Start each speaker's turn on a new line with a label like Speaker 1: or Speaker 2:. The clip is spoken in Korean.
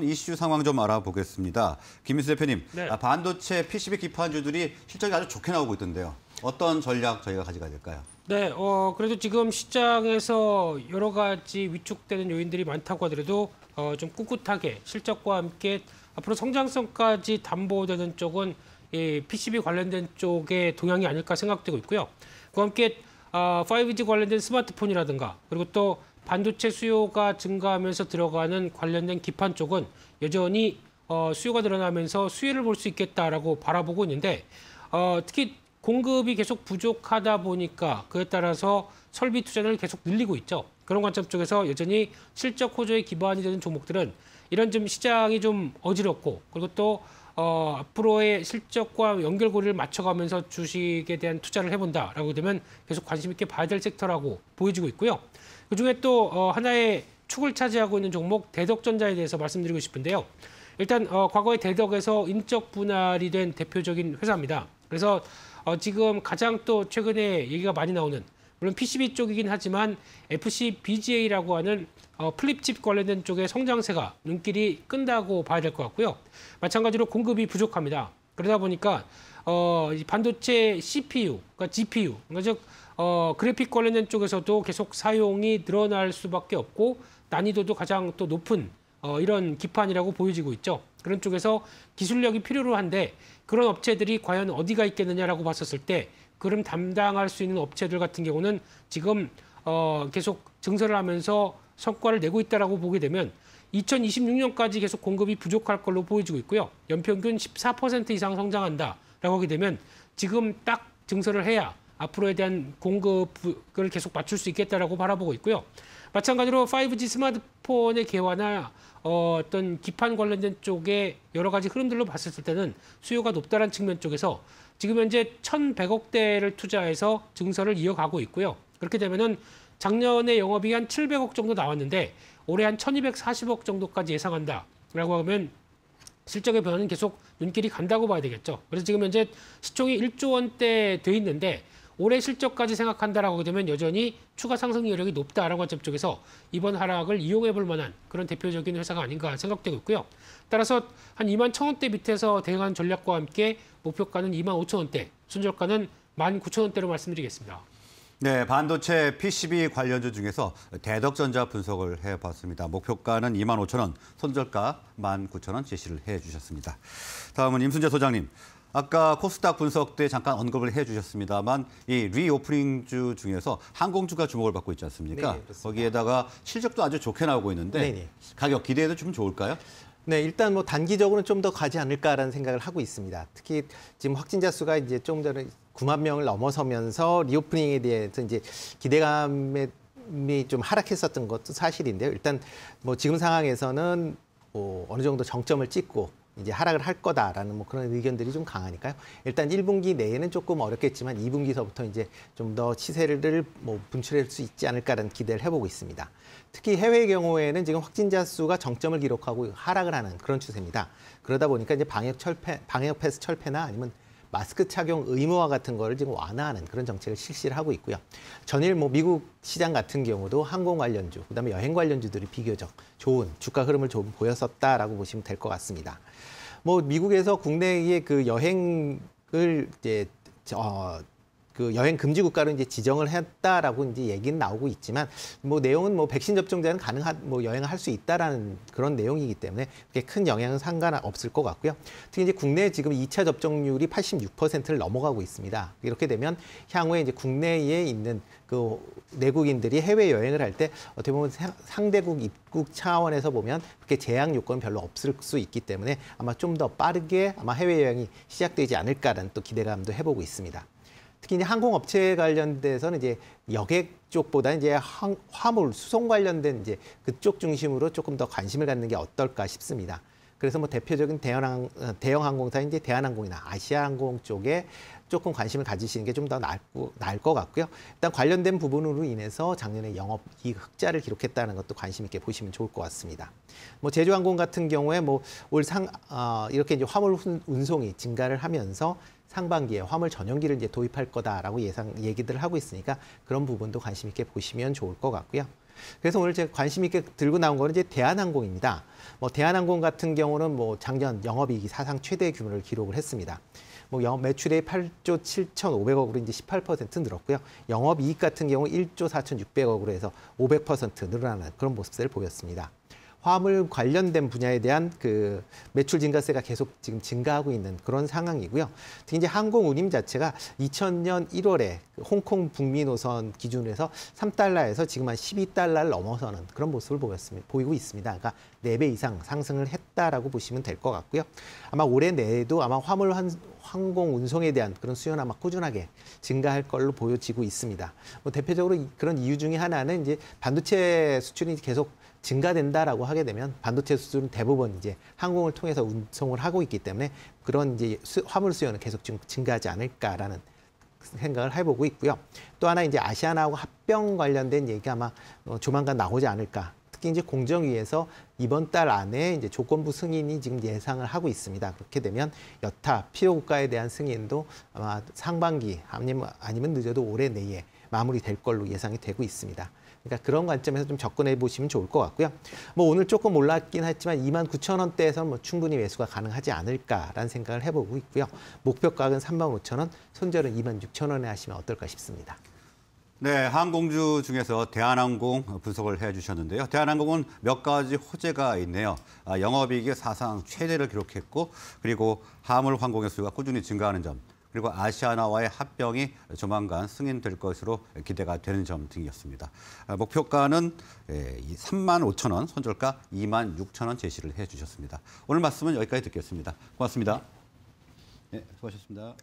Speaker 1: 이슈 상황 좀 알아보겠습니다. 김민수 대표님, 네. 아, 반도체 PCB 기판주들이 실적이 아주 좋게 나오고 있던데요. 어떤 전략 저희가 가져가야 될까요?
Speaker 2: 네, 어, 그래도 지금 시장에서 여러 가지 위축되는 요인들이 많다고 하더라도 어, 좀 꿋꿋하게 실적과 함께 앞으로 성장성까지 담보되는 쪽은 이 PCB 관련된 쪽의 동향이 아닐까 생각되고 있고요. 그와 함께 어, 아, 5G 관련된 스마트폰이라든가 그리고 또 반도체 수요가 증가하면서 들어가는 관련된 기판 쪽은 여전히 어, 수요가 늘어나면서 수혜를 볼 수 있겠다라고 바라보고 있는데 어, 특히 공급이 계속 부족하다 보니까 그에 따라서 설비 투자를 계속 늘리고 있죠. 그런 관점 쪽에서 여전히 실적 호조에 기반이 되는 종목들은 이런 좀 시장이 좀 어지럽고 그리고 또 어, 앞으로의 실적과 연결고리를 맞춰가면서 주식에 대한 투자를 해본다라고 되면 계속 관심 있게 봐야 될 섹터라고 보여지고 있고요. 그중에 또 어, 하나의 축을 차지하고 있는 종목 대덕전자에 대해서 말씀드리고 싶은데요. 일단 어, 과거의 대덕에서 인적 분할이 된 대표적인 회사입니다. 그래서 어, 지금 가장 또 최근에 얘기가 많이 나오는 물론 PCB 쪽이긴 하지만 FCBGA라고 하는 어, 플립칩 관련된 쪽의 성장세가 눈길이 끈다고 봐야 될 것 같고요. 마찬가지로 공급이 부족합니다. 그러다 보니까 어, 반도체 CPU, 그러니까 GPU, 그러니까 즉 어, 그래픽 관련된 쪽에서도 계속 사용이 늘어날 수밖에 없고 난이도도 가장 또 높은 어, 이런 기판이라고 보여지고 있죠. 그런 쪽에서 기술력이 필요로 한데 그런 업체들이 과연 어디가 있겠느냐라고 봤었을 때 그럼 담당할 수 있는 업체들 같은 경우는 지금 어, 계속 증설을 하면서 성과를 내고 있다라고 보게 되면 2026년까지 계속 공급이 부족할 걸로 보여지고 있고요. 연평균 14% 이상 성장한다라고 하게 되면 지금 딱 증설을 해야 앞으로에 대한 공급을 계속 맞출 수 있겠다라고 바라보고 있고요. 마찬가지로 5G 스마트폰의 개화나 어, 어떤 기판 관련된 쪽의 여러 가지 흐름들로 봤을 때는 수요가 높다는 측면 쪽에서 지금 현재 1,100억 대를 투자해서 증설을 이어가고 있고요. 그렇게 되면은 작년에 영업이 한 700억 정도 나왔는데 올해 한 1,240억 정도까지 예상한다라고 하면 실적의 변화는 계속 눈길이 간다고 봐야 되겠죠. 그래서 지금 현재 시총이 1조 원대 돼 있는데 올해 실적까지 생각한다라고 되면 여전히 추가 상승 여력이 높다라는 관점 쪽에서 이번 하락을 이용해 볼 만한 그런 대표적인 회사가 아닌가 생각되고 있고요. 따라서 한 2만 1,000원대 밑에서 대응한 전략과 함께 목표가는 2만 5,000원대, 순저가는 1만 9,000원대로 말씀드리겠습니다.
Speaker 1: 네, 반도체 PCB 관련주 중에서 대덕전자 분석을 해봤습니다. 목표가는 2만 5천 원, 손절가 1만 9천 원 제시를 해주셨습니다. 다음은 임순재 소장님. 아까 코스닥 분석 때 잠깐 언급을 해주셨습니다만 이 리오프닝주 중에서 항공주가 주목을 받고 있지 않습니까? 네, 네 거기에다가 실적도 아주 좋게 나오고 있는데 네, 네, 가격 기대해도 좀 좋을까요?
Speaker 3: 네, 일단 뭐 단기적으로는 좀 더 가지 않을까라는 생각을 하고 있습니다. 특히 지금 확진자 수가 이제 좀금 전에 9만 명을 넘어서면서 리오프닝에 대해서 이제 기대감 이좀 하락했었던 것도 사실인데요. 일단 뭐 지금 상황에서는 뭐 어느 정도 정점을 찍고 이제 하락을 할 거다라는 뭐 그런 의견들이 좀 강하니까요. 일단 1분기 내에는 조금 어렵겠지만 2분기서부터 이제 좀 더 시세를 뭐 분출할 수 있지 않을까라는 기대를 해보고 있습니다. 특히 해외의 경우에는 지금 확진자 수가 정점을 기록하고 하락을 하는 그런 추세입니다. 그러다 보니까 이제 방역 철폐, 방역 패스 철폐나 아니면 마스크 착용 의무화 같은 거를 지금 완화하는 그런 정책을 실시를 하고 있고요. 전일 뭐 미국 시장 같은 경우도 항공 관련주, 그다음에 여행 관련주들이 비교적 좋은 주가 흐름을 좀 보였었다라고 보시면 될 것 같습니다. 뭐 미국에서 국내의 그 여행을 이제 어그 여행 금지 국가로 이제 지정을 했다라고 이제 얘기는 나오고 있지만 뭐 내용은 뭐 백신 접종자는 가능한 뭐 여행을 할 수 있다라는 그런 내용이기 때문에 그게 큰 영향은 상관없을 것 같고요. 특히 이제 국내 지금 2차 접종률이 86%를 넘어가고 있습니다. 이렇게 되면 향후에 이제 국내에 있는 그 내국인들이 해외 여행을 할 때 어떻게 보면 상대국 입국 차원에서 보면 그렇게 제약 요건 별로 없을 수 있기 때문에 아마 좀 더 빠르게 아마 해외 여행이 시작되지 않을까라는 또 기대감도 해보고 있습니다. 특히 이제 항공업체 관련돼서는 이제 여객 쪽보다 이제 항, 화물 수송 관련된 이제 그쪽 중심으로 조금 더 관심을 갖는 게 어떨까 싶습니다. 그래서 뭐 대표적인 대형, 어, 대형 항공사인 이제 대한항공이나 아시아항공 쪽에 조금 관심을 가지시는 게 좀 더 나을 것 같고요. 일단 관련된 부분으로 인해서 작년에 영업이 흑자를 기록했다는 것도 관심 있게 보시면 좋을 것 같습니다. 뭐 제주항공 같은 경우에 뭐 올상 어, 이렇게 이제 화물 운송이 증가를 하면서 상반기에 화물 전용기를 이제 도입할 거다라고 예상 얘기들을 하고 있으니까 그런 부분도 관심 있게 보시면 좋을 것 같고요. 그래서 오늘 제가 관심 있게 들고 나온 거는 이제 대한항공입니다. 뭐 대한항공 같은 경우는 뭐 작년 영업이익이 사상 최대 규모를 기록을 했습니다. 뭐 영업 매출의 8조 7,500억으로 이제 18% 늘었고요. 영업이익 같은 경우 1조 4,600억으로 해서 500% 늘어나는 그런 모습을 보였습니다. 화물 관련된 분야에 대한 그 매출 증가세가 계속 지금 증가하고 있는 그런 상황이고요. 특히 이제 항공 운임 자체가 2000년 1월에 그 홍콩 북미 노선 기준으로 해서 3달러에서 지금 한 12달러를 넘어서는 그런 모습을 보였습니다. 보이고 있습니다. 그러니까 4배 이상 상승을 했다라고 보시면 될 것 같고요. 아마 올해 내에도 아마 화물 환, 항공 운송에 대한 그런 수요는 아마 꾸준하게 증가할 걸로 보여지고 있습니다. 뭐 대표적으로 그런 이유 중에 하나는 이제 반도체 수출이 계속 증가된다라고 하게 되면 반도체 수출은 대부분 이제 항공을 통해서 운송을 하고 있기 때문에 그런 이제 수, 화물 수요는 계속 좀 증가하지 않을까라는 생각을 해보고 있고요. 또 하나 이제 아시아나하고 합병 관련된 얘기가 아마 어, 조만간 나오지 않을까. 특히 이제 공정위에서 이번 달 안에 이제 조건부 승인이 지금 예상을 하고 있습니다. 그렇게 되면 여타 필요 국가에 대한 승인도 아마 상반기 아니면 아니면 늦어도 올해 내에 마무리될 걸로 예상이 되고 있습니다. 그러니까 그런 관점에서 좀 접근해 보시면 좋을 것 같고요. 뭐 오늘 조금 올랐긴 했지만 2만 9천 원대에서 뭐 충분히 매수가 가능하지 않을까라는 생각을 해보고 있고요. 목표가액은 3만 5천 원, 손절은 2만 6천 원에 하시면 어떨까 싶습니다.
Speaker 1: 네, 항공주 중에서 대한항공 분석을 해주셨는데요. 대한항공은 몇 가지 호재가 있네요. 아, 영업이익이 사상 최대를 기록했고 그리고 화물항공의 수요가 꾸준히 증가하는 점, 그리고 아시아나와의 합병이 조만간 승인될 것으로 기대가 되는 점 등이었습니다. 아, 목표가는 3만 예, 5천 원, 손절가 2만 6천 원 제시를 해주셨습니다. 오늘 말씀은 여기까지 듣겠습니다. 고맙습니다. 네, 수고하셨습니다.